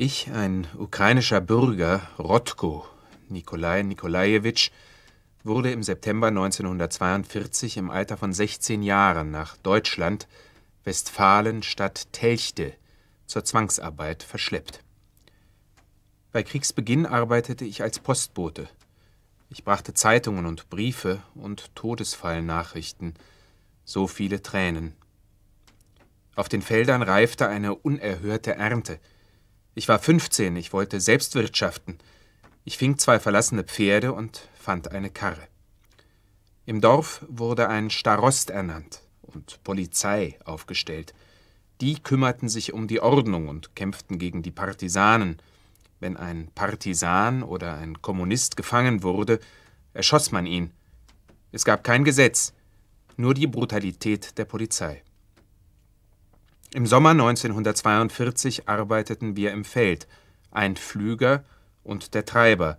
Ich, ein ukrainischer Bürger, Rotko Nikolai Nikolajewitsch, wurde im September 1942 im Alter von 16 Jahren nach Deutschland, Westfalen Stadt Telchte, zur Zwangsarbeit verschleppt. Bei Kriegsbeginn arbeitete ich als Postbote. Ich brachte Zeitungen und Briefe und Todesfallnachrichten, so viele Tränen. Auf den Feldern reifte eine unerhörte Ernte – ich war 15, ich wollte selbst wirtschaften. Ich fing zwei verlassene Pferde und fand eine Karre. Im Dorf wurde ein Starost ernannt und Polizei aufgestellt. Die kümmerten sich um die Ordnung und kämpften gegen die Partisanen. Wenn ein Partisan oder ein Kommunist gefangen wurde, erschoss man ihn. Es gab kein Gesetz, nur die Brutalität der Polizei. Im Sommer 1942 arbeiteten wir im Feld, ein Pflüger und der Treiber,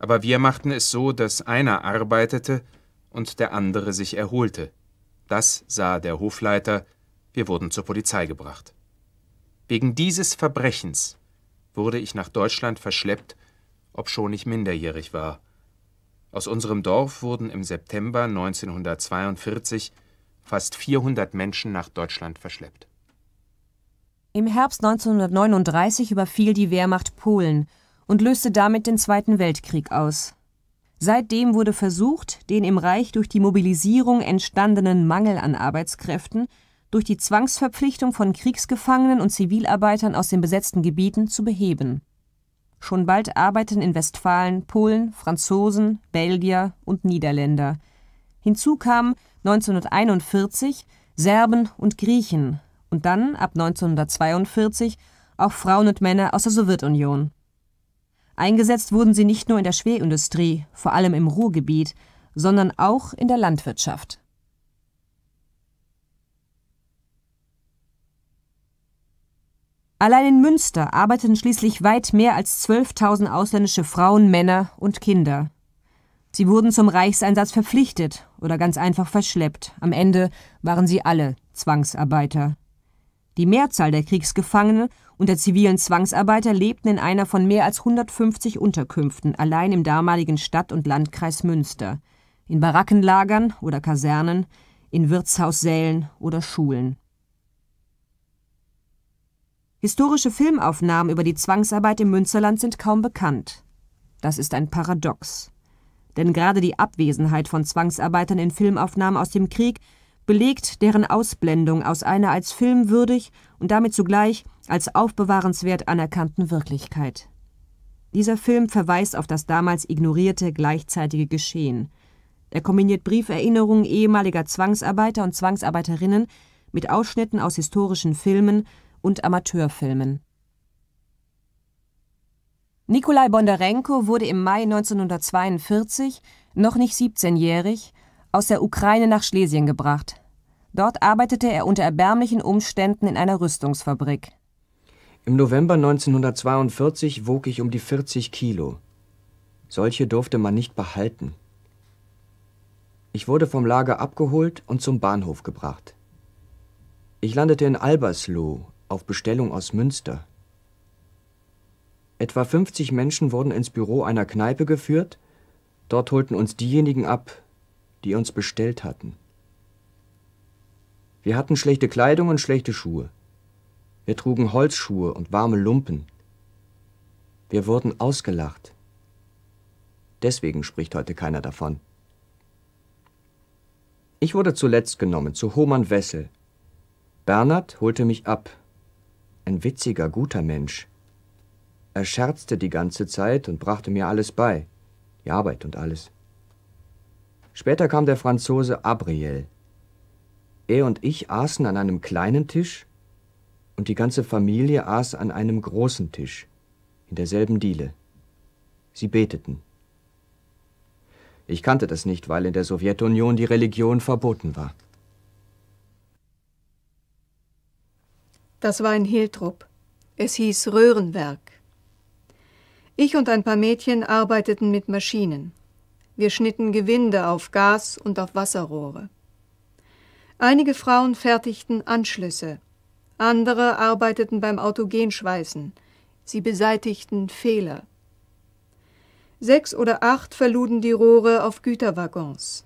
aber wir machten es so, dass einer arbeitete und der andere sich erholte. Das sah der Hofleiter, wir wurden zur Polizei gebracht. Wegen dieses Verbrechens wurde ich nach Deutschland verschleppt, obschon ich minderjährig war. Aus unserem Dorf wurden im September 1942 fast 400 Menschen nach Deutschland verschleppt. Im Herbst 1939 überfiel die Wehrmacht Polen und löste damit den Zweiten Weltkrieg aus. Seitdem wurde versucht, den im Reich durch die Mobilisierung entstandenen Mangel an Arbeitskräften durch die Zwangsverpflichtung von Kriegsgefangenen und Zivilarbeitern aus den besetzten Gebieten zu beheben. Schon bald arbeiten in Westfalen Polen, Franzosen, Belgier und Niederländer. Hinzu kamen 1941 Serben und Griechen, und dann ab 1942 auch Frauen und Männer aus der Sowjetunion. Eingesetzt wurden sie nicht nur in der Schwerindustrie, vor allem im Ruhrgebiet, sondern auch in der Landwirtschaft. Allein in Münster arbeiteten schließlich weit mehr als 12.000 ausländische Frauen, Männer und Kinder. Sie wurden zum Reichseinsatz verpflichtet oder ganz einfach verschleppt. Am Ende waren sie alle Zwangsarbeiter. Die Mehrzahl der Kriegsgefangenen und der zivilen Zwangsarbeiter lebten in einer von mehr als 150 Unterkünften allein im damaligen Stadt- und Landkreis Münster, in Barackenlagern oder Kasernen, in Wirtshaussälen oder Schulen. Historische Filmaufnahmen über die Zwangsarbeit im Münsterland sind kaum bekannt. Das ist ein Paradox. Denn gerade die Abwesenheit von Zwangsarbeitern in Filmaufnahmen aus dem Krieg belegt deren Ausblendung aus einer als filmwürdig und damit zugleich als aufbewahrenswert anerkannten Wirklichkeit. Dieser Film verweist auf das damals ignorierte gleichzeitige Geschehen. Er kombiniert Brieferinnerungen ehemaliger Zwangsarbeiter und Zwangsarbeiterinnen mit Ausschnitten aus historischen Filmen und Amateurfilmen. Nikolai Bondarenko wurde im Mai 1942, noch nicht 17-jährig, aus der Ukraine nach Schlesien gebracht. Dort arbeitete er unter erbärmlichen Umständen in einer Rüstungsfabrik. Im November 1942 wog ich um die 40 Kilo. Solche durfte man nicht behalten. Ich wurde vom Lager abgeholt und zum Bahnhof gebracht. Ich landete in Albersloh auf Bestellung aus Münster. Etwa 50 Menschen wurden ins Büro einer Kneipe geführt. Dort holten uns diejenigen ab, die uns bestellt hatten. Wir hatten schlechte Kleidung und schlechte Schuhe. Wir trugen Holzschuhe und warme Lumpen. Wir wurden ausgelacht. Deswegen spricht heute keiner davon. Ich wurde zuletzt genommen zu Hohmann Wessel. Bernhard holte mich ab. Ein witziger, guter Mensch. Er scherzte die ganze Zeit und brachte mir alles bei, die Arbeit und alles. Später kam der Franzose Abriel. Er und ich aßen an einem kleinen Tisch und die ganze Familie aß an einem großen Tisch, in derselben Diele. Sie beteten. Ich kannte das nicht, weil in der Sowjetunion die Religion verboten war. Das war in Hiltrup. Es hieß Röhrenwerk. Ich und ein paar Mädchen arbeiteten mit Maschinen. Wir schnitten Gewinde auf Gas- und auf Wasserrohre. Einige Frauen fertigten Anschlüsse, andere arbeiteten beim Autogenschweißen, sie beseitigten Fehler. Sechs oder acht verluden die Rohre auf Güterwaggons.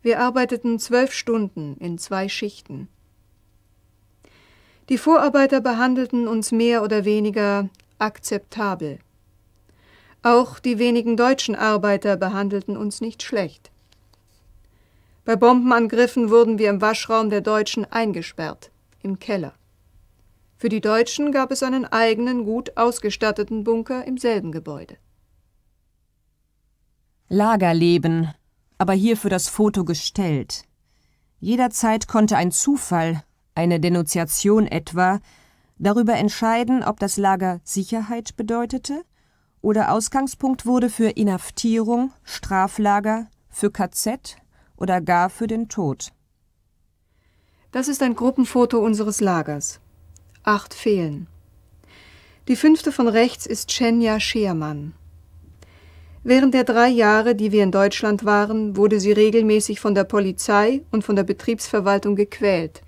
Wir arbeiteten zwölf Stunden in zwei Schichten. Die Vorarbeiter behandelten uns mehr oder weniger akzeptabel. Auch die wenigen deutschen Arbeiter behandelten uns nicht schlecht. Bei Bombenangriffen wurden wir im Waschraum der Deutschen eingesperrt, im Keller. Für die Deutschen gab es einen eigenen, gut ausgestatteten Bunker im selben Gebäude. Lagerleben, aber hier für das Foto gestellt. Jederzeit konnte ein Zufall, eine Denunziation etwa, darüber entscheiden, ob das Lager Sicherheit bedeutete oder Ausgangspunkt wurde für Inhaftierung, Straflager, für KZ oder gar für den Tod. Das ist ein Gruppenfoto unseres Lagers. Acht fehlen. Die fünfte von rechts ist Chenja Scheermann. Während der drei Jahre, die wir in Deutschland waren, wurde sie regelmäßig von der Polizei und von der Betriebsverwaltung gequält.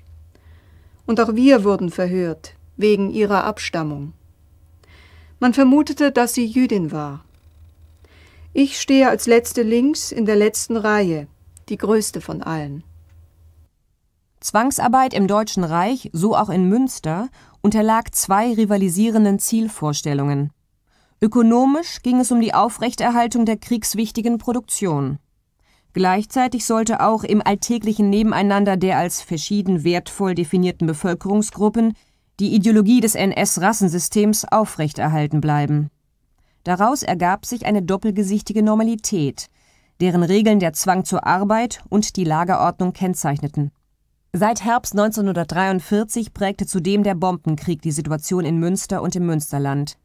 Und auch wir wurden verhört, wegen ihrer Abstammung. Man vermutete, dass sie Jüdin war. Ich stehe als letzte links in der letzten Reihe, die größte von allen. Zwangsarbeit im Deutschen Reich, so auch in Münster, unterlag zwei rivalisierenden Zielvorstellungen. Ökonomisch ging es um die Aufrechterhaltung der kriegswichtigen Produktion. Gleichzeitig sollte auch im alltäglichen Nebeneinander der als verschieden wertvoll definierten Bevölkerungsgruppen die Ideologie des NS-Rassensystems aufrechterhalten bleiben. Daraus ergab sich eine doppelgesichtige Normalität, deren Regeln der Zwang zur Arbeit und die Lagerordnung kennzeichneten. Seit Herbst 1943 prägte zudem der Bombenkrieg die Situation in Münster und im Münsterland.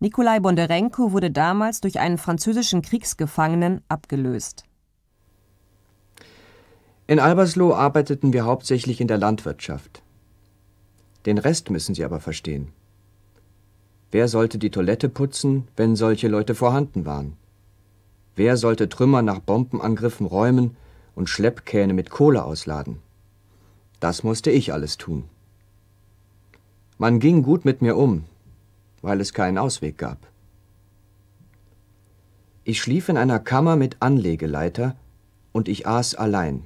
Nikolai Bondarenko wurde damals durch einen französischen Kriegsgefangenen abgelöst. In Albersloh arbeiteten wir hauptsächlich in der Landwirtschaft. Den Rest müssen Sie aber verstehen. Wer sollte die Toilette putzen, wenn solche Leute vorhanden waren? Wer sollte Trümmer nach Bombenangriffen räumen und Schleppkähne mit Kohle ausladen? Das musste ich alles tun. Man ging gut mit mir um, weil es keinen Ausweg gab. Ich schlief in einer Kammer mit Anlegeleiter und ich aß allein.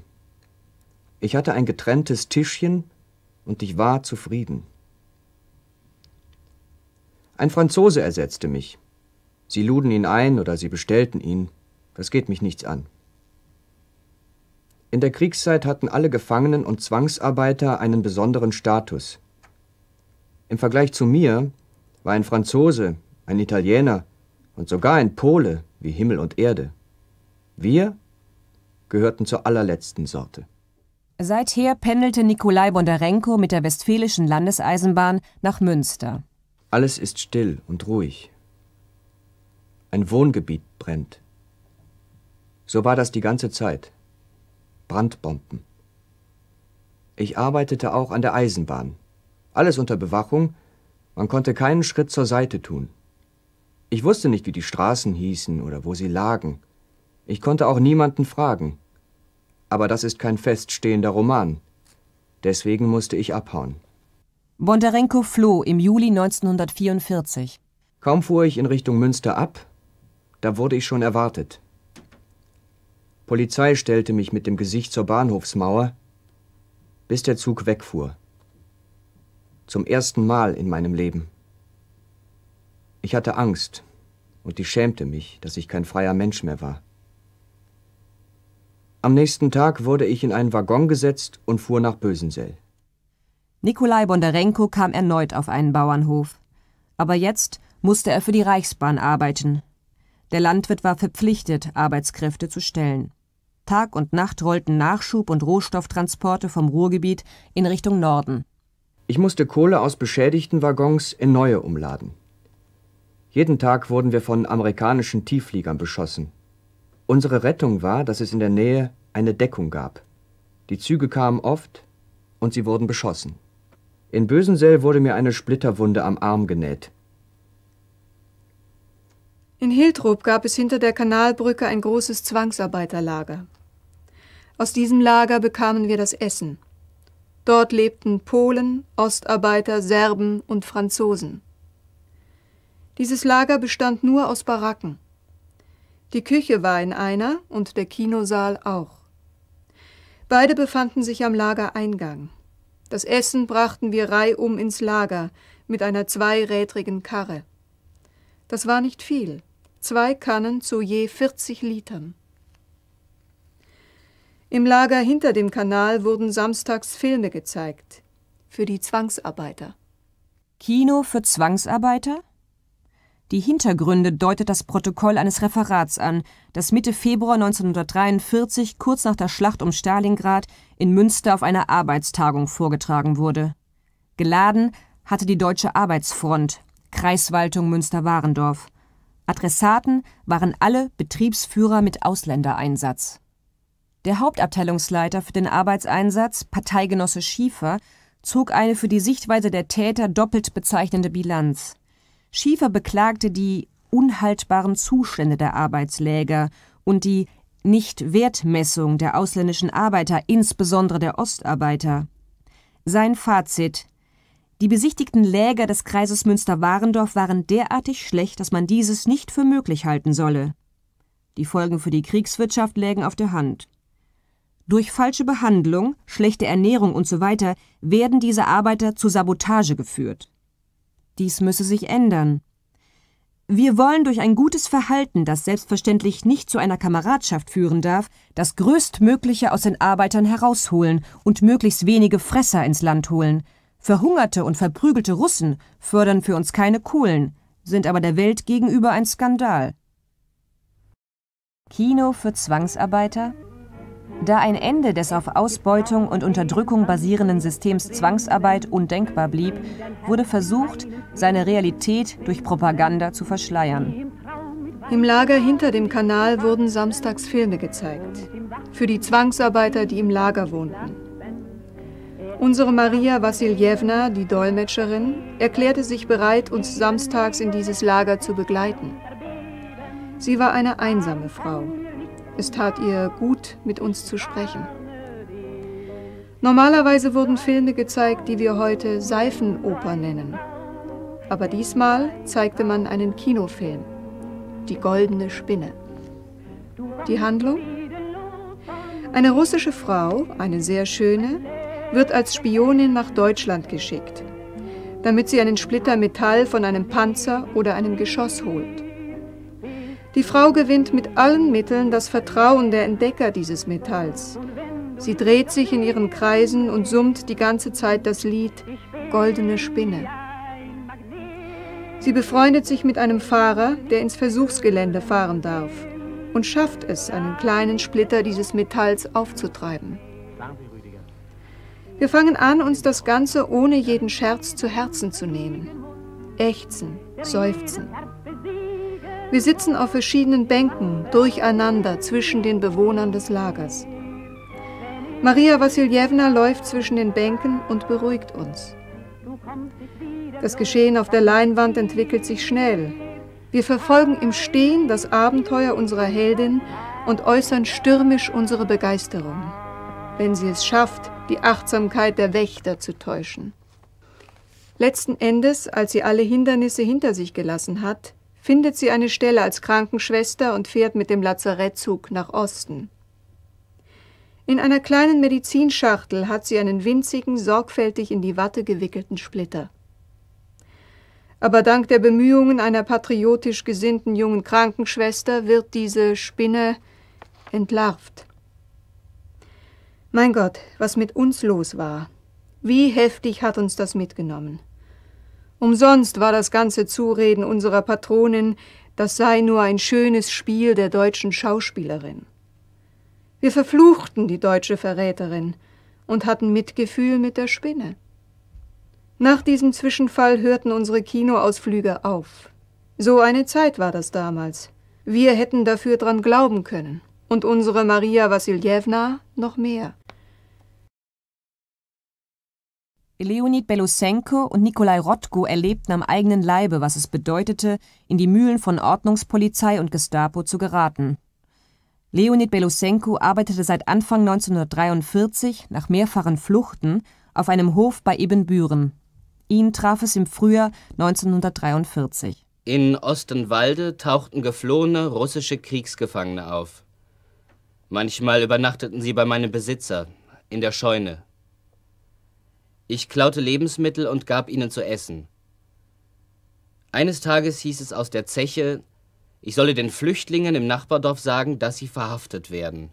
Ich hatte ein getrenntes Tischchen und ich war zufrieden. Ein Franzose ersetzte mich. Sie luden ihn ein oder sie bestellten ihn. Das geht mich nichts an. In der Kriegszeit hatten alle Gefangenen und Zwangsarbeiter einen besonderen Status. Im Vergleich zu mir war ein Franzose, ein Italiener und sogar ein Pole wie Himmel und Erde. Wir gehörten zur allerletzten Sorte. Seither pendelte Nikolai Bondarenko mit der Westfälischen Landeseisenbahn nach Münster. Alles ist still und ruhig. Ein Wohngebiet brennt. So war das die ganze Zeit. Brandbomben. Ich arbeitete auch an der Eisenbahn. Alles unter Bewachung. Man konnte keinen Schritt zur Seite tun. Ich wusste nicht, wie die Straßen hießen oder wo sie lagen. Ich konnte auch niemanden fragen. Aber das ist kein feststehender Roman. Deswegen musste ich abhauen. Bondarenko floh im Juli 1944. Kaum fuhr ich in Richtung Münster ab, da wurde ich schon erwartet. Polizei stellte mich mit dem Gesicht zur Bahnhofsmauer, bis der Zug wegfuhr. Zum ersten Mal in meinem Leben. Ich hatte Angst und die schämte mich, dass ich kein freier Mensch mehr war. Am nächsten Tag wurde ich in einen Waggon gesetzt und fuhr nach Bösensell. Nikolai Bondarenko kam erneut auf einen Bauernhof. Aber jetzt musste er für die Reichsbahn arbeiten. Der Landwirt war verpflichtet, Arbeitskräfte zu stellen. Tag und Nacht rollten Nachschub und Rohstofftransporte vom Ruhrgebiet in Richtung Norden. Ich musste Kohle aus beschädigten Waggons in neue umladen. Jeden Tag wurden wir von amerikanischen Tieffliegern beschossen. Unsere Rettung war, dass es in der Nähe eine Deckung gab. Die Züge kamen oft und sie wurden beschossen. In Bösensell wurde mir eine Splitterwunde am Arm genäht. In Hiltrup gab es hinter der Kanalbrücke ein großes Zwangsarbeiterlager. Aus diesem Lager bekamen wir das Essen. Dort lebten Polen, Ostarbeiter, Serben und Franzosen. Dieses Lager bestand nur aus Baracken. Die Küche war in einer und der Kinosaal auch. Beide befanden sich am Lagereingang. Das Essen brachten wir reihum ins Lager mit einer zweirädrigen Karre. Das war nicht viel, zwei Kannen zu je 40 Litern. Im Lager hinter dem Kanal wurden samstags Filme gezeigt. Für die Zwangsarbeiter. Kino für Zwangsarbeiter? Die Hintergründe deutet das Protokoll eines Referats an, das Mitte Februar 1943 kurz nach der Schlacht um Stalingrad in Münster auf einer Arbeitstagung vorgetragen wurde. Geladen hatte die Deutsche Arbeitsfront, Kreiswaltung Münster-Warendorf. Adressaten waren alle Betriebsführer mit Ausländereinsatz. Der Hauptabteilungsleiter für den Arbeitseinsatz, Parteigenosse Schiefer, zog eine für die Sichtweise der Täter doppelt bezeichnende Bilanz. Schiefer beklagte die unhaltbaren Zustände der Arbeitsläger und die Nichtwertmessung der ausländischen Arbeiter, insbesondere der Ostarbeiter. Sein Fazit Die besichtigten Läger des Kreises Münster-Warendorf waren derartig schlecht, dass man dieses nicht für möglich halten solle. Die Folgen für die Kriegswirtschaft lägen auf der Hand. Durch falsche Behandlung, schlechte Ernährung usw. So werden diese Arbeiter zu Sabotage geführt. Dies müsse sich ändern. Wir wollen durch ein gutes Verhalten, das selbstverständlich nicht zu einer Kameradschaft führen darf, das Größtmögliche aus den Arbeitern herausholen und möglichst wenige Fresser ins Land holen. Verhungerte und verprügelte Russen fördern für uns keine Kohlen, sind aber der Welt gegenüber ein Skandal. Kino für Zwangsarbeiter da ein Ende des auf Ausbeutung und Unterdrückung basierenden Systems Zwangsarbeit undenkbar blieb, wurde versucht, seine Realität durch Propaganda zu verschleiern. Im Lager hinter dem Kanal wurden samstags Filme gezeigt. Für die Zwangsarbeiter, die im Lager wohnten. Unsere Maria Wassiljewna, die Dolmetscherin, erklärte sich bereit, uns samstags in dieses Lager zu begleiten. Sie war eine einsame Frau, es tat ihr gut, mit uns zu sprechen. Normalerweise wurden Filme gezeigt, die wir heute Seifenoper nennen. Aber diesmal zeigte man einen Kinofilm, Die goldene Spinne. Die Handlung? Eine russische Frau, eine sehr schöne, wird als Spionin nach Deutschland geschickt, damit sie einen Splitter Metall von einem Panzer oder einem Geschoss holt. Die Frau gewinnt mit allen Mitteln das Vertrauen der Entdecker dieses Metalls. Sie dreht sich in ihren Kreisen und summt die ganze Zeit das Lied Goldene Spinne. Sie befreundet sich mit einem Fahrer, der ins Versuchsgelände fahren darf und schafft es, einen kleinen Splitter dieses Metalls aufzutreiben. Wir fangen an, uns das Ganze ohne jeden Scherz zu Herzen zu nehmen. Ächzen, seufzen, wir sitzen auf verschiedenen Bänken, durcheinander zwischen den Bewohnern des Lagers. Maria Wassiljewna läuft zwischen den Bänken und beruhigt uns. Das Geschehen auf der Leinwand entwickelt sich schnell. Wir verfolgen im Stehen das Abenteuer unserer Heldin und äußern stürmisch unsere Begeisterung, wenn sie es schafft, die Achtsamkeit der Wächter zu täuschen. Letzten Endes, als sie alle Hindernisse hinter sich gelassen hat, findet sie eine Stelle als Krankenschwester und fährt mit dem Lazarettzug nach Osten. In einer kleinen Medizinschachtel hat sie einen winzigen, sorgfältig in die Watte gewickelten Splitter. Aber dank der Bemühungen einer patriotisch gesinnten jungen Krankenschwester wird diese Spinne entlarvt. Mein Gott, was mit uns los war. Wie heftig hat uns das mitgenommen. Umsonst war das ganze Zureden unserer Patronin, das sei nur ein schönes Spiel der deutschen Schauspielerin. Wir verfluchten die deutsche Verräterin und hatten Mitgefühl mit der Spinne. Nach diesem Zwischenfall hörten unsere Kinoausflüge auf. So eine Zeit war das damals. Wir hätten dafür dran glauben können und unsere Maria Wassiljewna noch mehr. Leonid Belusenko und Nikolai Rotko erlebten am eigenen Leibe, was es bedeutete, in die Mühlen von Ordnungspolizei und Gestapo zu geraten. Leonid Belusenko arbeitete seit Anfang 1943 nach mehrfachen Fluchten auf einem Hof bei Ebenbüren. Ihn traf es im Frühjahr 1943. In Ostenwalde tauchten geflohene russische Kriegsgefangene auf. Manchmal übernachteten sie bei meinem Besitzer in der Scheune. Ich klaute Lebensmittel und gab ihnen zu essen. Eines Tages hieß es aus der Zeche, ich solle den Flüchtlingen im Nachbardorf sagen, dass sie verhaftet werden.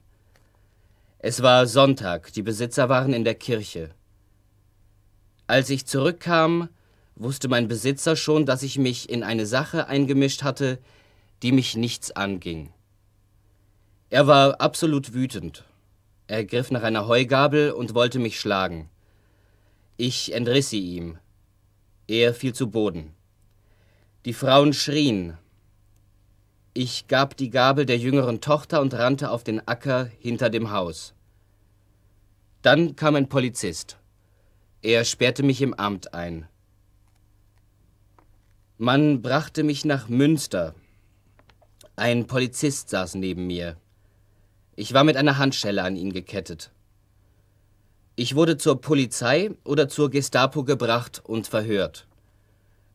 Es war Sonntag, die Besitzer waren in der Kirche. Als ich zurückkam, wusste mein Besitzer schon, dass ich mich in eine Sache eingemischt hatte, die mich nichts anging. Er war absolut wütend. Er griff nach einer Heugabel und wollte mich schlagen. Ich entriss sie ihm. Er fiel zu Boden. Die Frauen schrien. Ich gab die Gabel der jüngeren Tochter und rannte auf den Acker hinter dem Haus. Dann kam ein Polizist. Er sperrte mich im Amt ein. Man brachte mich nach Münster. Ein Polizist saß neben mir. Ich war mit einer Handschelle an ihn gekettet. Ich wurde zur Polizei oder zur Gestapo gebracht und verhört.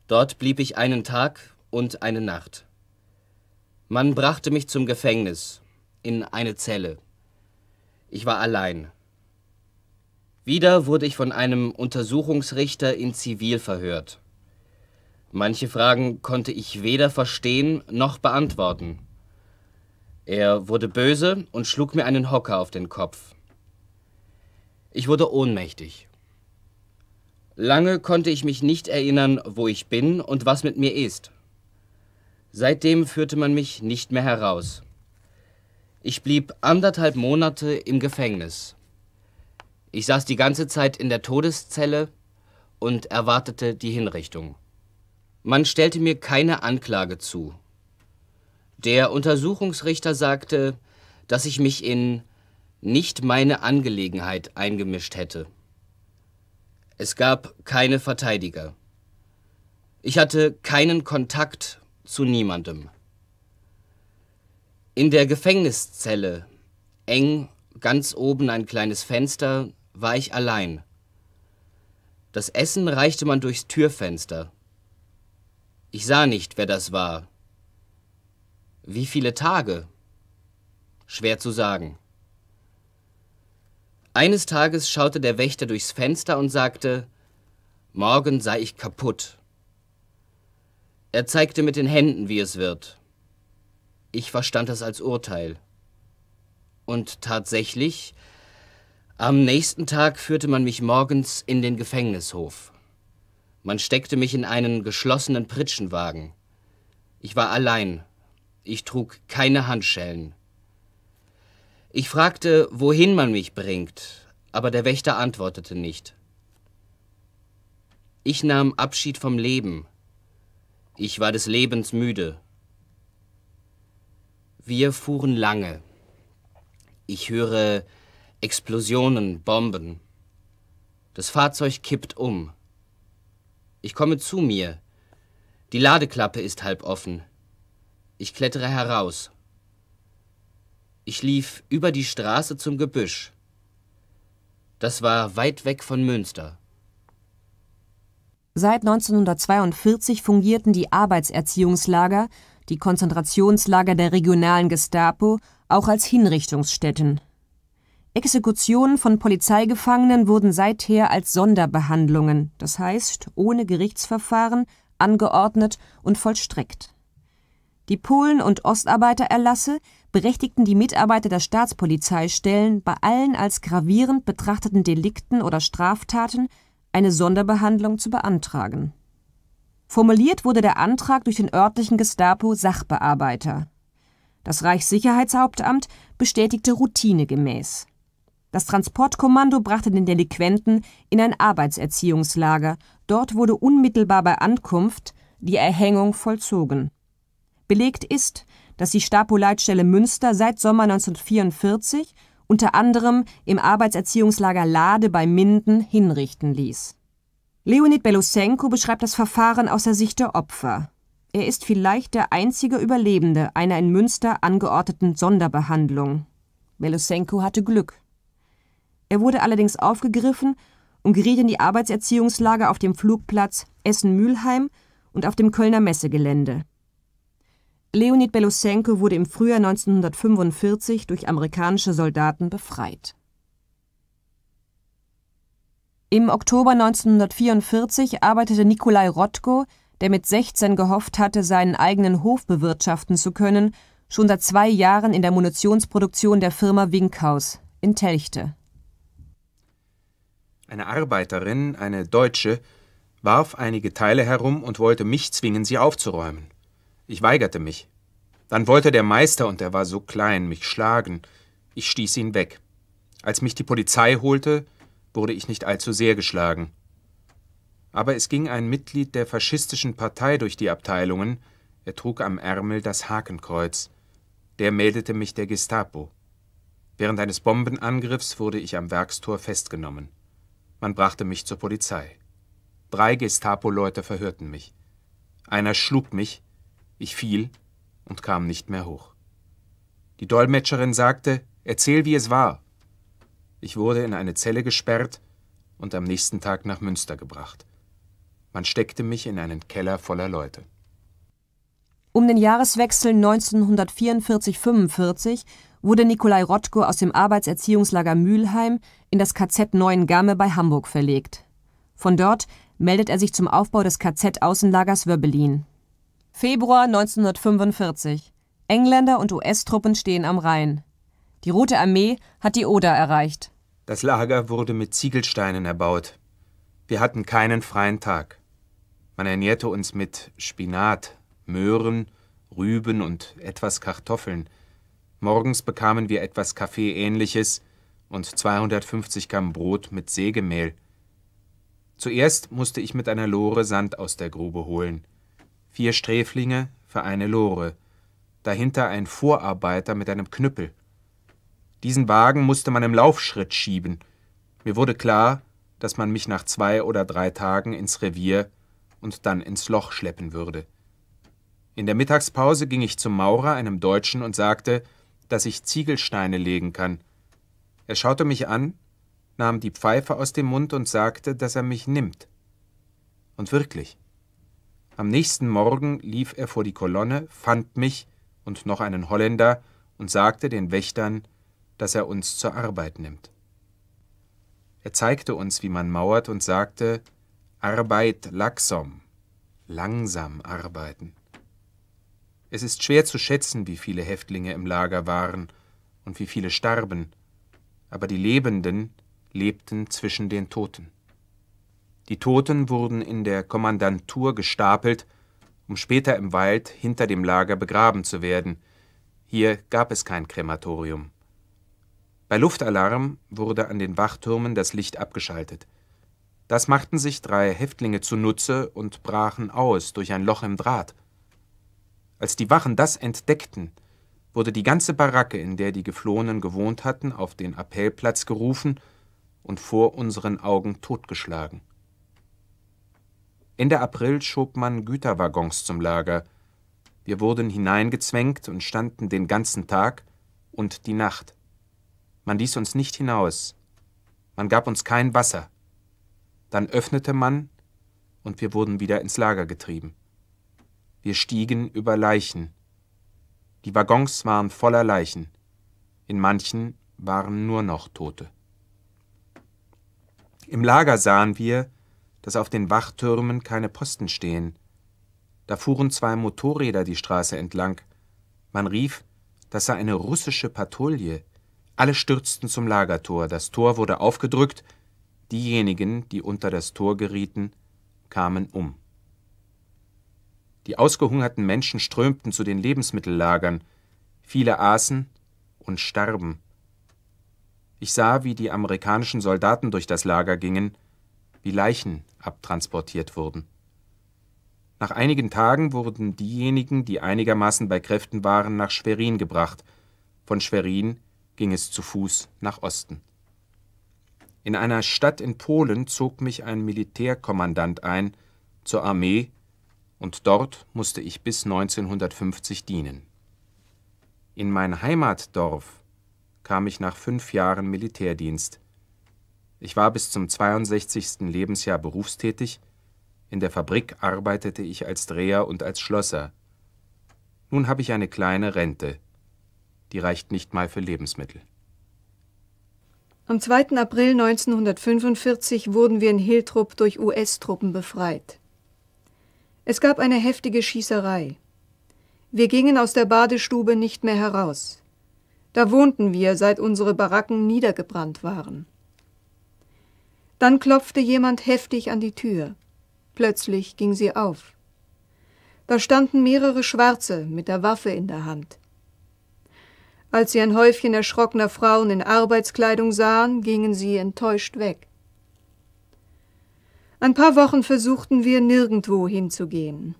Dort blieb ich einen Tag und eine Nacht. Man brachte mich zum Gefängnis, in eine Zelle. Ich war allein. Wieder wurde ich von einem Untersuchungsrichter in Zivil verhört. Manche Fragen konnte ich weder verstehen noch beantworten. Er wurde böse und schlug mir einen Hocker auf den Kopf. Ich wurde ohnmächtig. Lange konnte ich mich nicht erinnern, wo ich bin und was mit mir ist. Seitdem führte man mich nicht mehr heraus. Ich blieb anderthalb Monate im Gefängnis. Ich saß die ganze Zeit in der Todeszelle und erwartete die Hinrichtung. Man stellte mir keine Anklage zu. Der Untersuchungsrichter sagte, dass ich mich in nicht meine Angelegenheit eingemischt hätte. Es gab keine Verteidiger. Ich hatte keinen Kontakt zu niemandem. In der Gefängniszelle, eng, ganz oben ein kleines Fenster, war ich allein. Das Essen reichte man durchs Türfenster. Ich sah nicht, wer das war. Wie viele Tage? Schwer zu sagen. Eines Tages schaute der Wächter durchs Fenster und sagte, Morgen sei ich kaputt. Er zeigte mit den Händen, wie es wird. Ich verstand das als Urteil. Und tatsächlich, am nächsten Tag führte man mich morgens in den Gefängnishof. Man steckte mich in einen geschlossenen Pritschenwagen. Ich war allein. Ich trug keine Handschellen. Ich fragte, wohin man mich bringt, aber der Wächter antwortete nicht. Ich nahm Abschied vom Leben. Ich war des Lebens müde. Wir fuhren lange. Ich höre Explosionen, Bomben. Das Fahrzeug kippt um. Ich komme zu mir. Die Ladeklappe ist halb offen. Ich klettere heraus. Ich lief über die Straße zum Gebüsch. Das war weit weg von Münster. Seit 1942 fungierten die Arbeitserziehungslager, die Konzentrationslager der regionalen Gestapo, auch als Hinrichtungsstätten. Exekutionen von Polizeigefangenen wurden seither als Sonderbehandlungen, das heißt ohne Gerichtsverfahren, angeordnet und vollstreckt. Die Polen- und Ostarbeitererlasse berechtigten die Mitarbeiter der Staatspolizeistellen bei allen als gravierend betrachteten Delikten oder Straftaten eine Sonderbehandlung zu beantragen. Formuliert wurde der Antrag durch den örtlichen Gestapo Sachbearbeiter. Das Reichssicherheitshauptamt bestätigte routinegemäß. Das Transportkommando brachte den Delinquenten in ein Arbeitserziehungslager. Dort wurde unmittelbar bei Ankunft die Erhängung vollzogen Belegt ist, dass die Stapo-Leitstelle Münster seit Sommer 1944 unter anderem im Arbeitserziehungslager Lade bei Minden hinrichten ließ. Leonid Belosenko beschreibt das Verfahren aus der Sicht der Opfer. Er ist vielleicht der einzige Überlebende einer in Münster angeordneten Sonderbehandlung. Belosenko hatte Glück. Er wurde allerdings aufgegriffen und geriet in die Arbeitserziehungslager auf dem Flugplatz Essen-Mülheim und auf dem Kölner Messegelände. Leonid Beluschenko wurde im Frühjahr 1945 durch amerikanische Soldaten befreit. Im Oktober 1944 arbeitete Nikolai Rotko, der mit 16 gehofft hatte, seinen eigenen Hof bewirtschaften zu können, schon seit zwei Jahren in der Munitionsproduktion der Firma Winkhaus in Telchte. Eine Arbeiterin, eine Deutsche, warf einige Teile herum und wollte mich zwingen, sie aufzuräumen. Ich weigerte mich. Dann wollte der Meister, und er war so klein, mich schlagen. Ich stieß ihn weg. Als mich die Polizei holte, wurde ich nicht allzu sehr geschlagen. Aber es ging ein Mitglied der faschistischen Partei durch die Abteilungen, er trug am Ärmel das Hakenkreuz. Der meldete mich der Gestapo. Während eines Bombenangriffs wurde ich am Werkstor festgenommen. Man brachte mich zur Polizei. Drei Gestapo-Leute verhörten mich. Einer schlug mich, ich fiel und kam nicht mehr hoch. Die Dolmetscherin sagte, erzähl, wie es war. Ich wurde in eine Zelle gesperrt und am nächsten Tag nach Münster gebracht. Man steckte mich in einen Keller voller Leute. Um den Jahreswechsel 1944-45 wurde Nikolai Rotko aus dem Arbeitserziehungslager Mülheim in das KZ Neuengamme bei Hamburg verlegt. Von dort meldet er sich zum Aufbau des KZ-Außenlagers Wöbbelin. Februar 1945. Engländer und US-Truppen stehen am Rhein. Die Rote Armee hat die Oder erreicht. Das Lager wurde mit Ziegelsteinen erbaut. Wir hatten keinen freien Tag. Man ernährte uns mit Spinat, Möhren, Rüben und etwas Kartoffeln. Morgens bekamen wir etwas Kaffeeähnliches und 250 Gramm Brot mit Sägemehl. Zuerst musste ich mit einer Lore Sand aus der Grube holen vier Sträflinge für eine Lore, dahinter ein Vorarbeiter mit einem Knüppel. Diesen Wagen musste man im Laufschritt schieben. Mir wurde klar, dass man mich nach zwei oder drei Tagen ins Revier und dann ins Loch schleppen würde. In der Mittagspause ging ich zum Maurer, einem Deutschen, und sagte, dass ich Ziegelsteine legen kann. Er schaute mich an, nahm die Pfeife aus dem Mund und sagte, dass er mich nimmt. Und wirklich, am nächsten Morgen lief er vor die Kolonne, fand mich und noch einen Holländer und sagte den Wächtern, dass er uns zur Arbeit nimmt. Er zeigte uns, wie man mauert und sagte, Arbeit laxom, langsam arbeiten. Es ist schwer zu schätzen, wie viele Häftlinge im Lager waren und wie viele starben, aber die Lebenden lebten zwischen den Toten. Die Toten wurden in der Kommandantur gestapelt, um später im Wald hinter dem Lager begraben zu werden. Hier gab es kein Krematorium. Bei Luftalarm wurde an den Wachtürmen das Licht abgeschaltet. Das machten sich drei Häftlinge zunutze und brachen aus durch ein Loch im Draht. Als die Wachen das entdeckten, wurde die ganze Baracke, in der die Geflohenen gewohnt hatten, auf den Appellplatz gerufen und vor unseren Augen totgeschlagen. Ende April schob man Güterwaggons zum Lager. Wir wurden hineingezwängt und standen den ganzen Tag und die Nacht. Man ließ uns nicht hinaus. Man gab uns kein Wasser. Dann öffnete man und wir wurden wieder ins Lager getrieben. Wir stiegen über Leichen. Die Waggons waren voller Leichen. In manchen waren nur noch Tote. Im Lager sahen wir, dass auf den Wachtürmen keine Posten stehen. Da fuhren zwei Motorräder die Straße entlang. Man rief, das sei eine russische Patrouille. Alle stürzten zum Lagertor, das Tor wurde aufgedrückt, diejenigen, die unter das Tor gerieten, kamen um. Die ausgehungerten Menschen strömten zu den Lebensmittellagern, viele aßen und starben. Ich sah, wie die amerikanischen Soldaten durch das Lager gingen, wie Leichen abtransportiert wurden. Nach einigen Tagen wurden diejenigen, die einigermaßen bei Kräften waren, nach Schwerin gebracht. Von Schwerin ging es zu Fuß nach Osten. In einer Stadt in Polen zog mich ein Militärkommandant ein zur Armee und dort musste ich bis 1950 dienen. In mein Heimatdorf kam ich nach fünf Jahren Militärdienst. Ich war bis zum 62. Lebensjahr berufstätig, in der Fabrik arbeitete ich als Dreher und als Schlosser. Nun habe ich eine kleine Rente. Die reicht nicht mal für Lebensmittel. Am 2. April 1945 wurden wir in Hiltrup durch US-Truppen befreit. Es gab eine heftige Schießerei. Wir gingen aus der Badestube nicht mehr heraus. Da wohnten wir, seit unsere Baracken niedergebrannt waren. Dann klopfte jemand heftig an die Tür. Plötzlich ging sie auf. Da standen mehrere Schwarze mit der Waffe in der Hand. Als sie ein Häufchen erschrockener Frauen in Arbeitskleidung sahen, gingen sie enttäuscht weg. Ein paar Wochen versuchten wir, nirgendwo hinzugehen.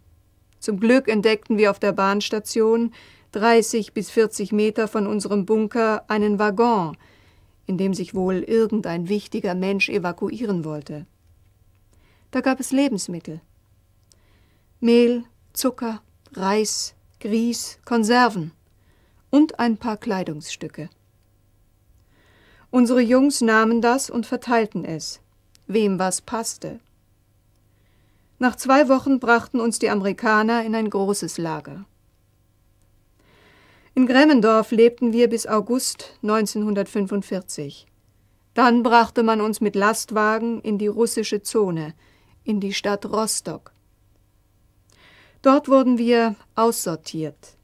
Zum Glück entdeckten wir auf der Bahnstation, 30 bis 40 Meter von unserem Bunker, einen Waggon, in dem sich wohl irgendein wichtiger Mensch evakuieren wollte. Da gab es Lebensmittel. Mehl, Zucker, Reis, Grieß, Konserven und ein paar Kleidungsstücke. Unsere Jungs nahmen das und verteilten es, wem was passte. Nach zwei Wochen brachten uns die Amerikaner in ein großes Lager. In Gremmendorf lebten wir bis August 1945. Dann brachte man uns mit Lastwagen in die russische Zone, in die Stadt Rostock. Dort wurden wir aussortiert.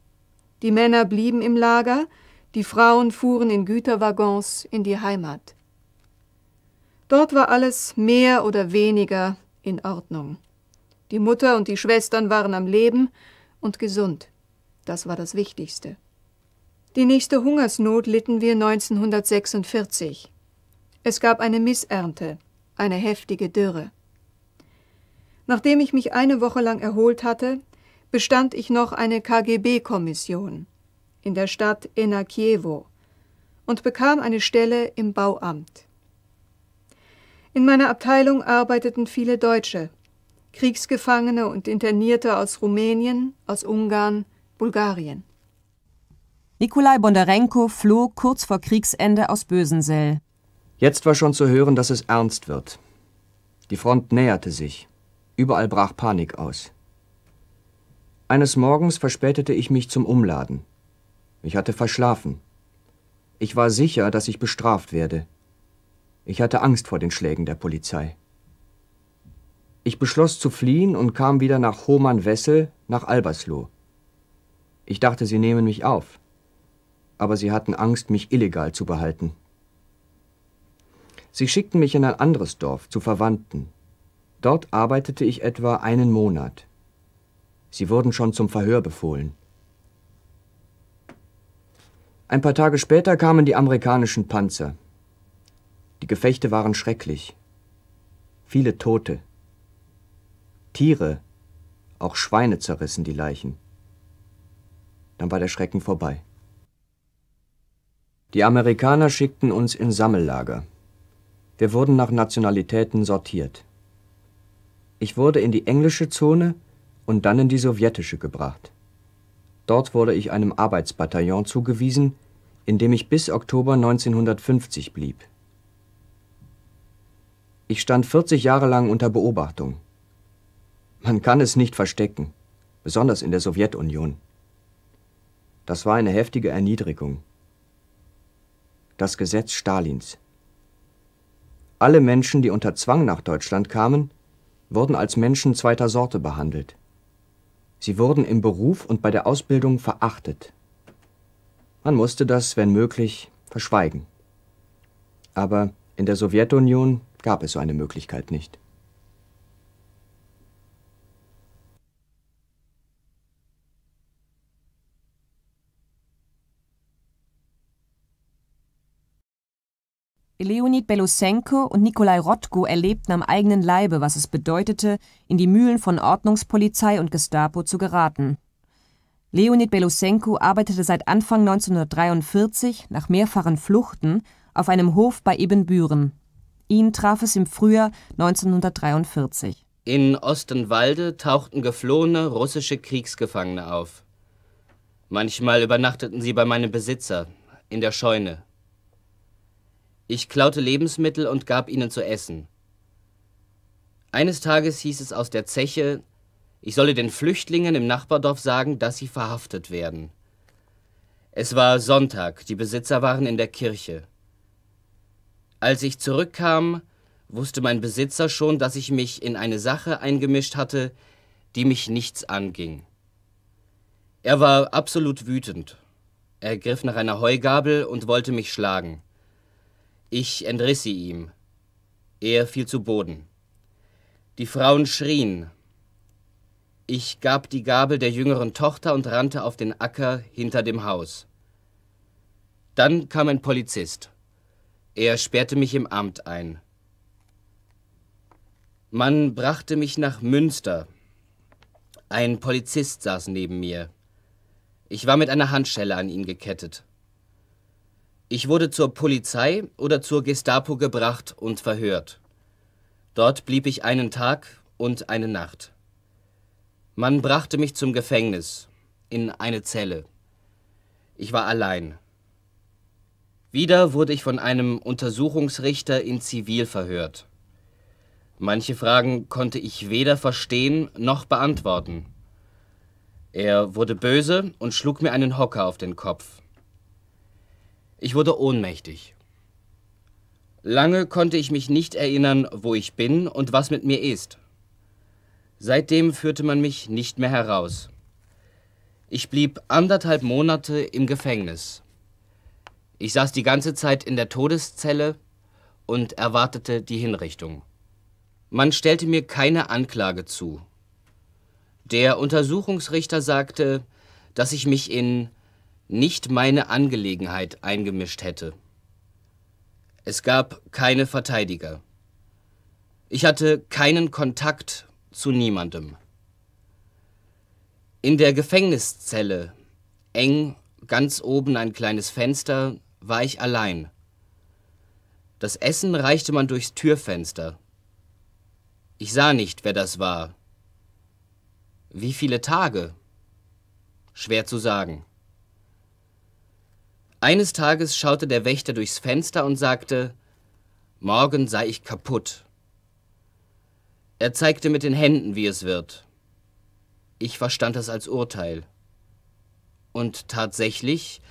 Die Männer blieben im Lager, die Frauen fuhren in Güterwaggons in die Heimat. Dort war alles mehr oder weniger in Ordnung. Die Mutter und die Schwestern waren am Leben und gesund. Das war das Wichtigste. Die nächste Hungersnot litten wir 1946. Es gab eine Missernte, eine heftige Dürre. Nachdem ich mich eine Woche lang erholt hatte, bestand ich noch eine KGB-Kommission in der Stadt Enakiewo und bekam eine Stelle im Bauamt. In meiner Abteilung arbeiteten viele Deutsche, Kriegsgefangene und Internierte aus Rumänien, aus Ungarn, Bulgarien. Nikolai Bondarenko floh kurz vor Kriegsende aus Bösensell. Jetzt war schon zu hören, dass es ernst wird. Die Front näherte sich. Überall brach Panik aus. Eines Morgens verspätete ich mich zum Umladen. Ich hatte verschlafen. Ich war sicher, dass ich bestraft werde. Ich hatte Angst vor den Schlägen der Polizei. Ich beschloss zu fliehen und kam wieder nach Hohmann-Wessel, nach Albersloh. Ich dachte, sie nehmen mich auf aber sie hatten Angst, mich illegal zu behalten. Sie schickten mich in ein anderes Dorf zu Verwandten. Dort arbeitete ich etwa einen Monat. Sie wurden schon zum Verhör befohlen. Ein paar Tage später kamen die amerikanischen Panzer. Die Gefechte waren schrecklich. Viele Tote. Tiere, auch Schweine zerrissen die Leichen. Dann war der Schrecken vorbei. Die Amerikaner schickten uns in Sammellager. Wir wurden nach Nationalitäten sortiert. Ich wurde in die englische Zone und dann in die sowjetische gebracht. Dort wurde ich einem Arbeitsbataillon zugewiesen, in dem ich bis Oktober 1950 blieb. Ich stand 40 Jahre lang unter Beobachtung. Man kann es nicht verstecken, besonders in der Sowjetunion. Das war eine heftige Erniedrigung das Gesetz Stalins. Alle Menschen, die unter Zwang nach Deutschland kamen, wurden als Menschen zweiter Sorte behandelt. Sie wurden im Beruf und bei der Ausbildung verachtet. Man musste das, wenn möglich, verschweigen. Aber in der Sowjetunion gab es so eine Möglichkeit nicht. Leonid Belusenko und Nikolai Rotko erlebten am eigenen Leibe, was es bedeutete, in die Mühlen von Ordnungspolizei und Gestapo zu geraten. Leonid Belusenko arbeitete seit Anfang 1943 nach mehrfachen Fluchten auf einem Hof bei Ebenbüren. Ihn traf es im Frühjahr 1943. In Ostenwalde tauchten geflohene russische Kriegsgefangene auf. Manchmal übernachteten sie bei meinem Besitzer in der Scheune. Ich klaute Lebensmittel und gab ihnen zu essen. Eines Tages hieß es aus der Zeche, ich solle den Flüchtlingen im Nachbardorf sagen, dass sie verhaftet werden. Es war Sonntag, die Besitzer waren in der Kirche. Als ich zurückkam, wusste mein Besitzer schon, dass ich mich in eine Sache eingemischt hatte, die mich nichts anging. Er war absolut wütend. Er griff nach einer Heugabel und wollte mich schlagen. Ich entriss sie ihm. Er fiel zu Boden. Die Frauen schrien. Ich gab die Gabel der jüngeren Tochter und rannte auf den Acker hinter dem Haus. Dann kam ein Polizist. Er sperrte mich im Amt ein. Man brachte mich nach Münster. Ein Polizist saß neben mir. Ich war mit einer Handschelle an ihn gekettet. Ich wurde zur Polizei oder zur Gestapo gebracht und verhört. Dort blieb ich einen Tag und eine Nacht. Man brachte mich zum Gefängnis, in eine Zelle. Ich war allein. Wieder wurde ich von einem Untersuchungsrichter in Zivil verhört. Manche Fragen konnte ich weder verstehen noch beantworten. Er wurde böse und schlug mir einen Hocker auf den Kopf. Ich wurde ohnmächtig. Lange konnte ich mich nicht erinnern, wo ich bin und was mit mir ist. Seitdem führte man mich nicht mehr heraus. Ich blieb anderthalb Monate im Gefängnis. Ich saß die ganze Zeit in der Todeszelle und erwartete die Hinrichtung. Man stellte mir keine Anklage zu. Der Untersuchungsrichter sagte, dass ich mich in nicht meine Angelegenheit eingemischt hätte. Es gab keine Verteidiger. Ich hatte keinen Kontakt zu niemandem. In der Gefängniszelle, eng, ganz oben ein kleines Fenster, war ich allein. Das Essen reichte man durchs Türfenster. Ich sah nicht, wer das war. Wie viele Tage? Schwer zu sagen. Eines Tages schaute der Wächter durchs Fenster und sagte, Morgen sei ich kaputt. Er zeigte mit den Händen, wie es wird. Ich verstand das als Urteil. Und tatsächlich,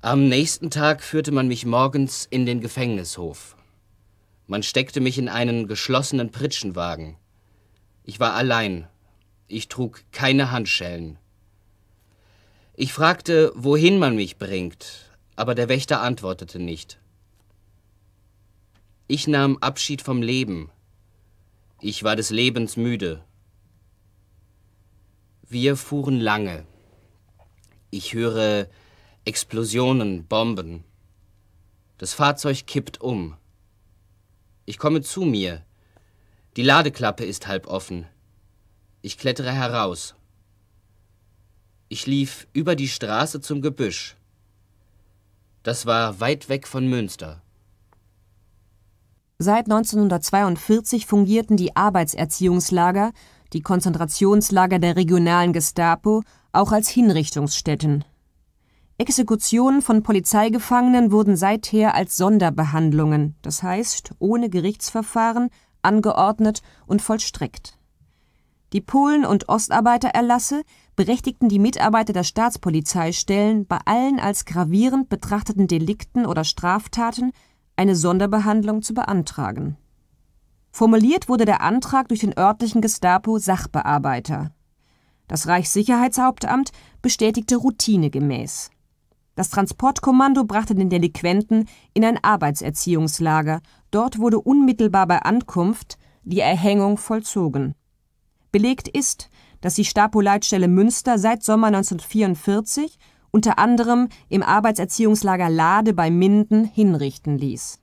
am nächsten Tag führte man mich morgens in den Gefängnishof. Man steckte mich in einen geschlossenen Pritschenwagen. Ich war allein. Ich trug keine Handschellen. Ich fragte, wohin man mich bringt, aber der Wächter antwortete nicht. Ich nahm Abschied vom Leben. Ich war des Lebens müde. Wir fuhren lange. Ich höre Explosionen, Bomben. Das Fahrzeug kippt um. Ich komme zu mir. Die Ladeklappe ist halb offen. Ich klettere heraus. Ich lief über die Straße zum Gebüsch. Das war weit weg von Münster. Seit 1942 fungierten die Arbeitserziehungslager, die Konzentrationslager der regionalen Gestapo, auch als Hinrichtungsstätten. Exekutionen von Polizeigefangenen wurden seither als Sonderbehandlungen, das heißt ohne Gerichtsverfahren, angeordnet und vollstreckt. Die Polen- und Ostarbeitererlasse berechtigten die Mitarbeiter der Staatspolizeistellen bei allen als gravierend betrachteten Delikten oder Straftaten eine Sonderbehandlung zu beantragen. Formuliert wurde der Antrag durch den örtlichen Gestapo Sachbearbeiter. Das Reichssicherheitshauptamt bestätigte routinegemäß. Das Transportkommando brachte den Delinquenten in ein Arbeitserziehungslager. Dort wurde unmittelbar bei Ankunft die Erhängung vollzogen Belegt ist, dass die Stapo-Leitstelle Münster seit Sommer 1944 unter anderem im Arbeitserziehungslager Lade bei Minden hinrichten ließ.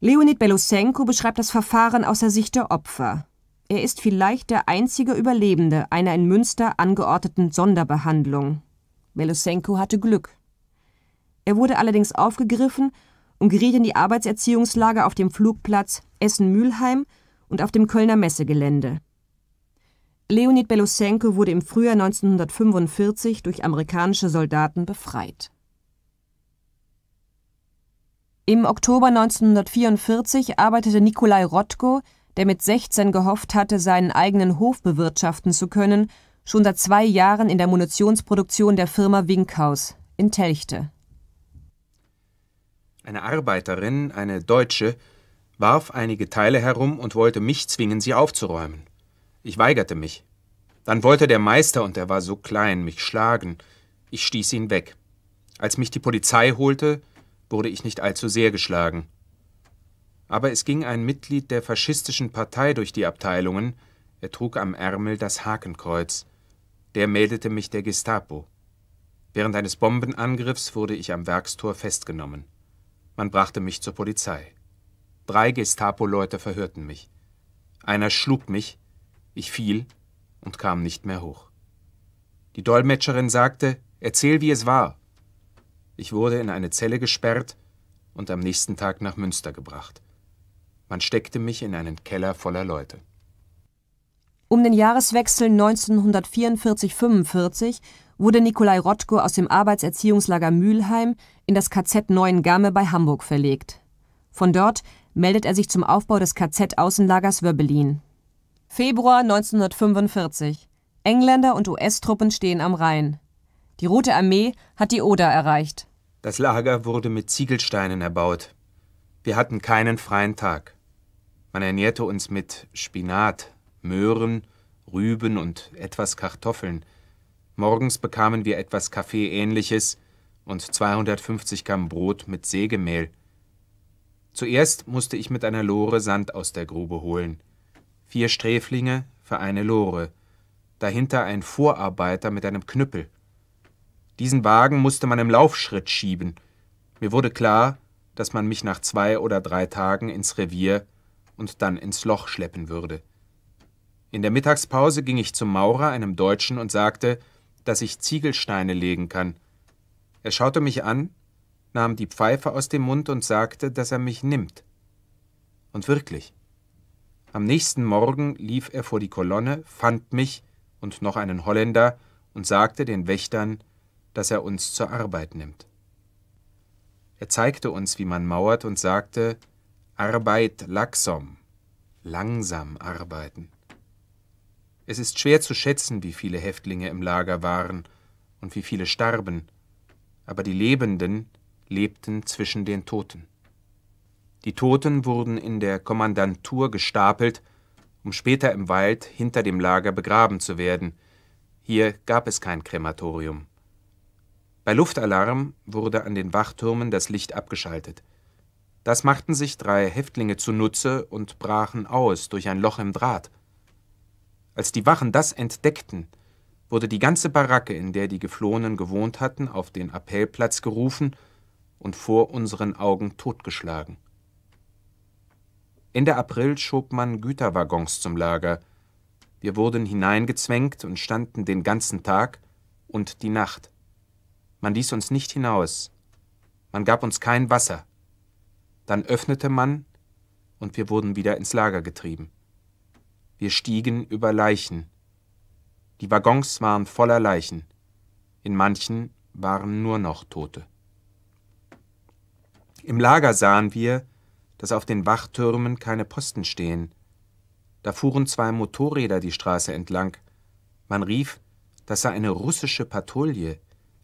Leonid Belosenko beschreibt das Verfahren aus der Sicht der Opfer. Er ist vielleicht der einzige Überlebende einer in Münster angeordneten Sonderbehandlung. Belosenko hatte Glück. Er wurde allerdings aufgegriffen und geriet in die Arbeitserziehungslager auf dem Flugplatz Essen-Mülheim und auf dem Kölner Messegelände. Leonid Beluschenko wurde im Frühjahr 1945 durch amerikanische Soldaten befreit. Im Oktober 1944 arbeitete Nikolai Rotko, der mit 16 gehofft hatte, seinen eigenen Hof bewirtschaften zu können, schon seit zwei Jahren in der Munitionsproduktion der Firma Winkhaus in Telchte. Eine Arbeiterin, eine Deutsche, warf einige Teile herum und wollte mich zwingen, sie aufzuräumen. Ich weigerte mich. Dann wollte der Meister, und er war so klein, mich schlagen. Ich stieß ihn weg. Als mich die Polizei holte, wurde ich nicht allzu sehr geschlagen. Aber es ging ein Mitglied der faschistischen Partei durch die Abteilungen, er trug am Ärmel das Hakenkreuz. Der meldete mich der Gestapo. Während eines Bombenangriffs wurde ich am Werkstor festgenommen. Man brachte mich zur Polizei. Drei Gestapo-Leute verhörten mich. Einer schlug mich, ich fiel und kam nicht mehr hoch. Die Dolmetscherin sagte, erzähl, wie es war. Ich wurde in eine Zelle gesperrt und am nächsten Tag nach Münster gebracht. Man steckte mich in einen Keller voller Leute. Um den Jahreswechsel 1944-45 wurde Nikolai Rotko aus dem Arbeitserziehungslager Mülheim in das KZ Neuengamme bei Hamburg verlegt. Von dort meldet er sich zum Aufbau des KZ-Außenlagers Wöbbelin. Februar 1945. Engländer und US-Truppen stehen am Rhein. Die Rote Armee hat die Oder erreicht. Das Lager wurde mit Ziegelsteinen erbaut. Wir hatten keinen freien Tag. Man ernährte uns mit Spinat, Möhren, Rüben und etwas Kartoffeln. Morgens bekamen wir etwas Kaffeeähnliches und 250 Gramm Brot mit Sägemehl. Zuerst musste ich mit einer Lore Sand aus der Grube holen vier Sträflinge für eine Lore, dahinter ein Vorarbeiter mit einem Knüppel. Diesen Wagen musste man im Laufschritt schieben. Mir wurde klar, dass man mich nach zwei oder drei Tagen ins Revier und dann ins Loch schleppen würde. In der Mittagspause ging ich zum Maurer, einem Deutschen, und sagte, dass ich Ziegelsteine legen kann. Er schaute mich an, nahm die Pfeife aus dem Mund und sagte, dass er mich nimmt. Und wirklich, am nächsten Morgen lief er vor die Kolonne, fand mich und noch einen Holländer und sagte den Wächtern, dass er uns zur Arbeit nimmt. Er zeigte uns, wie man mauert und sagte, Arbeit laxom, langsam arbeiten. Es ist schwer zu schätzen, wie viele Häftlinge im Lager waren und wie viele starben, aber die Lebenden lebten zwischen den Toten. Die Toten wurden in der Kommandantur gestapelt, um später im Wald hinter dem Lager begraben zu werden. Hier gab es kein Krematorium. Bei Luftalarm wurde an den Wachtürmen das Licht abgeschaltet. Das machten sich drei Häftlinge zunutze und brachen aus durch ein Loch im Draht. Als die Wachen das entdeckten, wurde die ganze Baracke, in der die Geflohenen gewohnt hatten, auf den Appellplatz gerufen und vor unseren Augen totgeschlagen. Ende April schob man Güterwaggons zum Lager. Wir wurden hineingezwängt und standen den ganzen Tag und die Nacht. Man ließ uns nicht hinaus. Man gab uns kein Wasser. Dann öffnete man und wir wurden wieder ins Lager getrieben. Wir stiegen über Leichen. Die Waggons waren voller Leichen. In manchen waren nur noch Tote. Im Lager sahen wir, dass auf den Wachtürmen keine Posten stehen. Da fuhren zwei Motorräder die Straße entlang. Man rief, das sei eine russische Patrouille.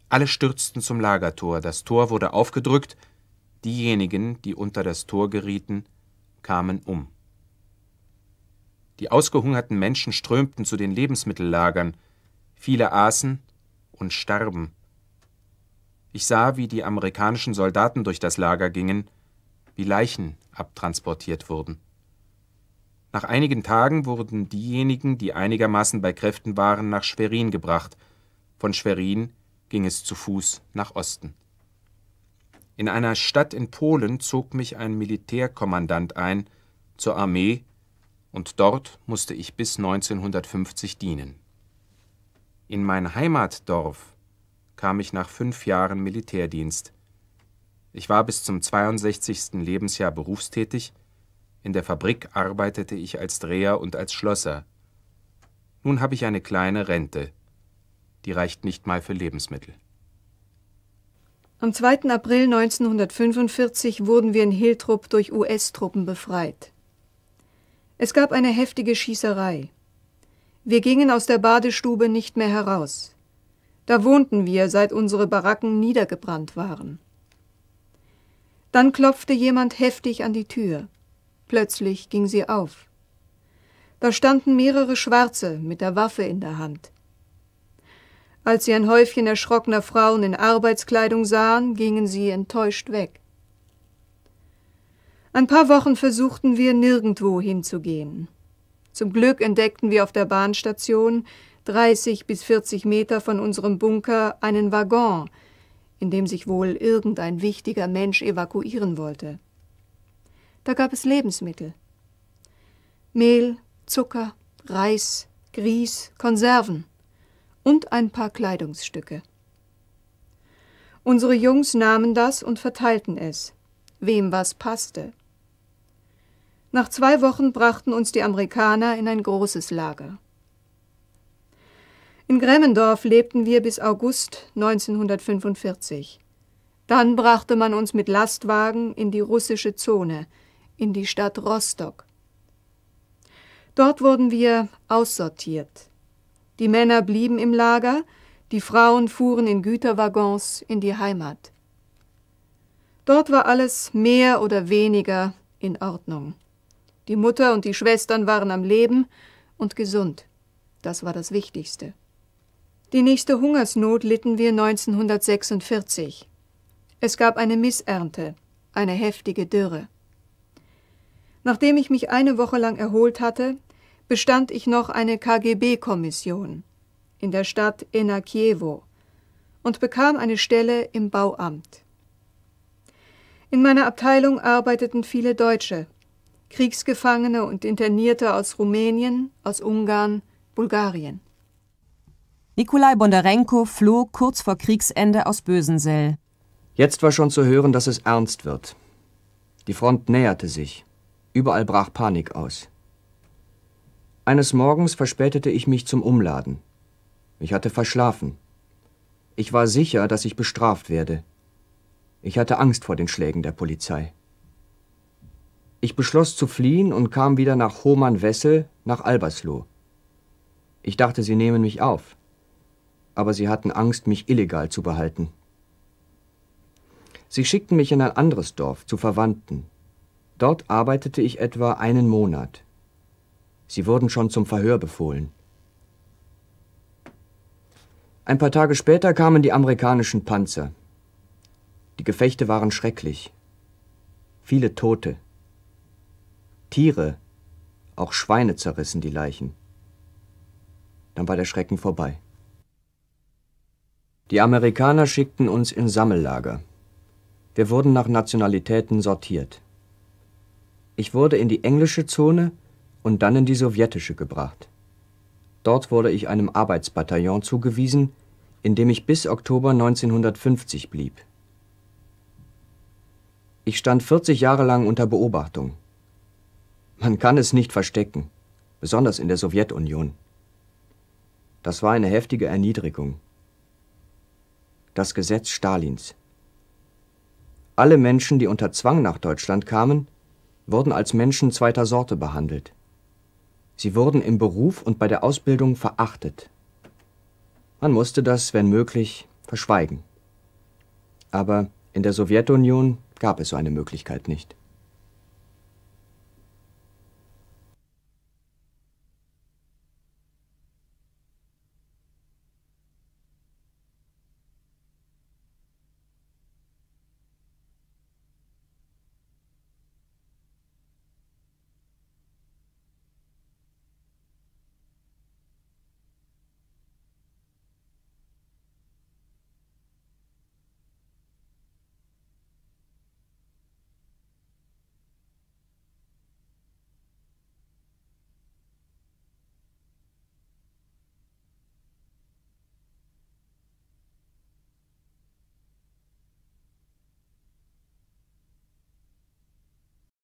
Alle stürzten zum Lagertor. Das Tor wurde aufgedrückt. Diejenigen, die unter das Tor gerieten, kamen um. Die ausgehungerten Menschen strömten zu den Lebensmittellagern. Viele aßen und starben. Ich sah, wie die amerikanischen Soldaten durch das Lager gingen wie Leichen abtransportiert wurden. Nach einigen Tagen wurden diejenigen, die einigermaßen bei Kräften waren, nach Schwerin gebracht. Von Schwerin ging es zu Fuß nach Osten. In einer Stadt in Polen zog mich ein Militärkommandant ein zur Armee und dort musste ich bis 1950 dienen. In mein Heimatdorf kam ich nach fünf Jahren Militärdienst. Ich war bis zum 62. Lebensjahr berufstätig, in der Fabrik arbeitete ich als Dreher und als Schlosser. Nun habe ich eine kleine Rente. Die reicht nicht mal für Lebensmittel. Am 2. April 1945 wurden wir in Hiltrup durch US-Truppen befreit. Es gab eine heftige Schießerei. Wir gingen aus der Badestube nicht mehr heraus. Da wohnten wir, seit unsere Baracken niedergebrannt waren. Dann klopfte jemand heftig an die Tür. Plötzlich ging sie auf. Da standen mehrere Schwarze mit der Waffe in der Hand. Als sie ein Häufchen erschrockener Frauen in Arbeitskleidung sahen, gingen sie enttäuscht weg. Ein paar Wochen versuchten wir, nirgendwo hinzugehen. Zum Glück entdeckten wir auf der Bahnstation, 30 bis 40 Meter von unserem Bunker, einen Waggon, in dem sich wohl irgendein wichtiger Mensch evakuieren wollte. Da gab es Lebensmittel. Mehl, Zucker, Reis, Grieß, Konserven und ein paar Kleidungsstücke. Unsere Jungs nahmen das und verteilten es, wem was passte. Nach zwei Wochen brachten uns die Amerikaner in ein großes Lager. In Gremmendorf lebten wir bis August 1945. Dann brachte man uns mit Lastwagen in die russische Zone, in die Stadt Rostock. Dort wurden wir aussortiert. Die Männer blieben im Lager, die Frauen fuhren in Güterwaggons in die Heimat. Dort war alles mehr oder weniger in Ordnung. Die Mutter und die Schwestern waren am Leben und gesund. Das war das Wichtigste. Die nächste Hungersnot litten wir 1946. Es gab eine Missernte, eine heftige Dürre. Nachdem ich mich eine Woche lang erholt hatte, bestand ich noch eine KGB-Kommission in der Stadt Enakiewo und bekam eine Stelle im Bauamt. In meiner Abteilung arbeiteten viele Deutsche, Kriegsgefangene und Internierte aus Rumänien, aus Ungarn, Bulgarien. Nikolai Bondarenko floh kurz vor Kriegsende aus Bösensell. Jetzt war schon zu hören, dass es ernst wird. Die Front näherte sich. Überall brach Panik aus. Eines Morgens verspätete ich mich zum Umladen. Ich hatte verschlafen. Ich war sicher, dass ich bestraft werde. Ich hatte Angst vor den Schlägen der Polizei. Ich beschloss zu fliehen und kam wieder nach Hohmann-Wessel, nach Albersloh. Ich dachte, sie nehmen mich auf aber sie hatten Angst, mich illegal zu behalten. Sie schickten mich in ein anderes Dorf zu Verwandten. Dort arbeitete ich etwa einen Monat. Sie wurden schon zum Verhör befohlen. Ein paar Tage später kamen die amerikanischen Panzer. Die Gefechte waren schrecklich. Viele Tote. Tiere, auch Schweine zerrissen die Leichen. Dann war der Schrecken vorbei. Die Amerikaner schickten uns in Sammellager. Wir wurden nach Nationalitäten sortiert. Ich wurde in die englische Zone und dann in die sowjetische gebracht. Dort wurde ich einem Arbeitsbataillon zugewiesen, in dem ich bis Oktober 1950 blieb. Ich stand 40 Jahre lang unter Beobachtung. Man kann es nicht verstecken, besonders in der Sowjetunion. Das war eine heftige Erniedrigung das Gesetz Stalins. Alle Menschen, die unter Zwang nach Deutschland kamen, wurden als Menschen zweiter Sorte behandelt. Sie wurden im Beruf und bei der Ausbildung verachtet. Man musste das, wenn möglich, verschweigen. Aber in der Sowjetunion gab es so eine Möglichkeit nicht.